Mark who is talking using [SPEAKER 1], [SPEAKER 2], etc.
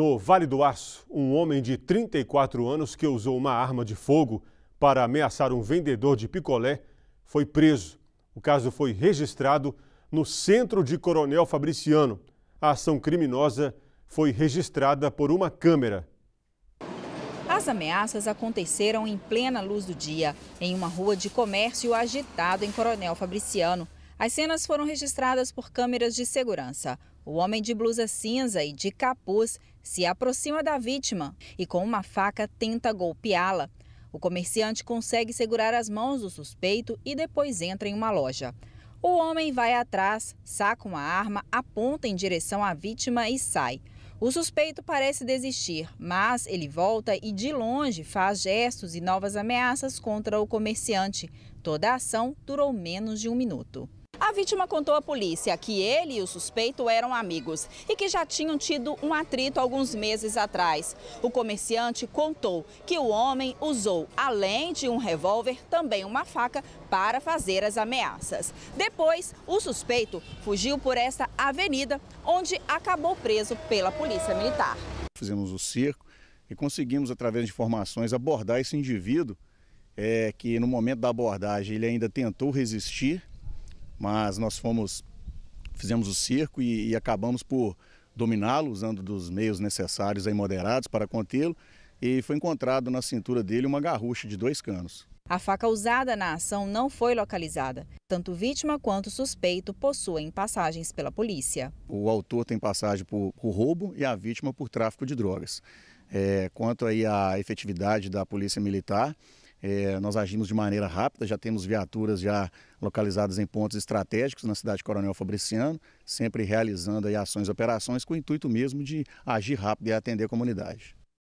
[SPEAKER 1] No Vale do Aço, um homem de 34 anos que usou uma arma de fogo para ameaçar um vendedor de picolé foi preso. O caso foi registrado no centro de Coronel Fabriciano. A ação criminosa foi registrada por uma câmera.
[SPEAKER 2] As ameaças aconteceram em plena luz do dia, em uma rua de comércio agitado em Coronel Fabriciano. As cenas foram registradas por câmeras de segurança. O homem de blusa cinza e de capuz se aproxima da vítima e, com uma faca, tenta golpeá-la. O comerciante consegue segurar as mãos do suspeito e depois entra em uma loja. O homem vai atrás, saca uma arma, aponta em direção à vítima e sai. O suspeito parece desistir, mas ele volta e de longe faz gestos e novas ameaças contra o comerciante. Toda a ação durou menos de um minuto. A vítima contou à polícia que ele e o suspeito eram amigos e que já tinham tido um atrito alguns meses atrás. O comerciante contou que o homem usou, além de um revólver, também uma faca para fazer as ameaças. Depois, o suspeito fugiu por esta avenida, onde acabou preso pela polícia militar.
[SPEAKER 3] Fizemos o circo e conseguimos, através de informações, abordar esse indivíduo é, que, no momento da abordagem, ele ainda tentou resistir mas nós fomos, fizemos o circo e, e acabamos por dominá-lo, usando dos meios necessários e moderados para contê-lo, e foi encontrado na cintura dele uma garrucha de dois canos.
[SPEAKER 2] A faca usada na ação não foi localizada. Tanto vítima quanto suspeito possuem passagens pela polícia.
[SPEAKER 3] O autor tem passagem por, por roubo e a vítima por tráfico de drogas. É, quanto aí à efetividade da polícia militar, é, nós agimos de maneira rápida, já temos viaturas já localizadas em pontos estratégicos na cidade de Coronel Fabriciano, sempre realizando ações e operações com o intuito mesmo de agir rápido e atender a comunidade.